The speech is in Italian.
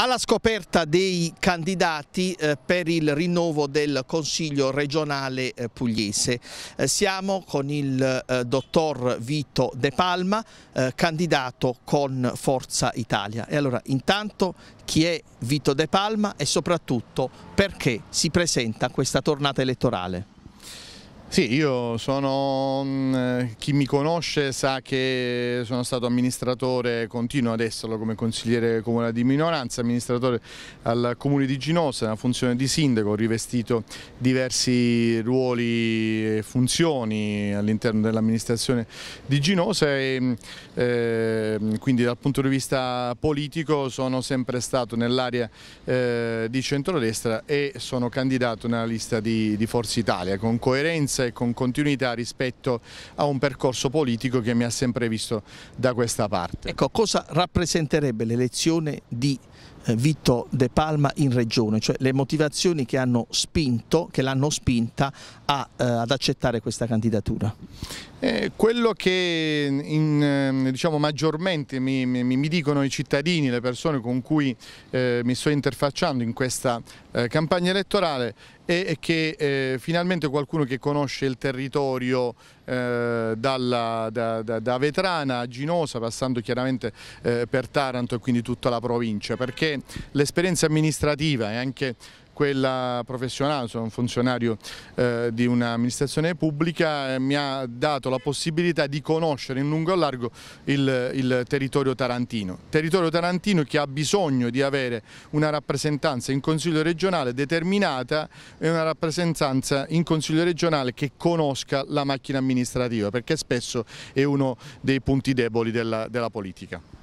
alla scoperta dei candidati eh, per il rinnovo del Consiglio regionale eh, pugliese. Eh, siamo con il dottor Vito De Palma, candidato con Forza Italia. E allora intanto chi è Vito De Palma e soprattutto perché si presenta a questa tornata elettorale? Sì, io sono, mm, eh, chi mi conosce sa che sono stato amministratore, continuo ad esserlo come consigliere comunale di minoranza, amministratore al comune di Ginosa, nella funzione di sindaco, ho rivestito diversi ruoli e funzioni all'interno dell'amministrazione di Ginosa e eh, quindi dal punto di vista politico sono sempre stato nell'area eh, di centrodestra e sono candidato nella lista di, di Forza Italia con coerenza coerenza e con continuità rispetto a un percorso politico che mi ha sempre visto da questa parte. Ecco, cosa rappresenterebbe l'elezione di eh, Vito De Palma in regione, cioè le motivazioni che l'hanno spinta a, eh, ad accettare questa candidatura? Eh, quello che in, ehm, diciamo, maggiormente mi, mi, mi, dicono i cittadini, le persone con cui eh, mi sto interfacciando in questa eh, campagna elettorale è che eh, finalmente qualcuno che conosce il territorio eh, dalla, da, da, da, Vetrana a Ginosa, passando chiaramente eh, per Taranto e quindi tutta la provincia, perché l'esperienza amministrativa e anche quella professionale, sono un funzionario eh, di un'amministrazione pubblica, eh, mi ha dato la possibilità di conoscere in lungo e largo il, il territorio tarantino. Territorio tarantino che ha bisogno di avere una rappresentanza in Consiglio regionale determinata e una rappresentanza in Consiglio regionale che conosca la macchina amministrativa, perché spesso è uno dei punti deboli della, della politica.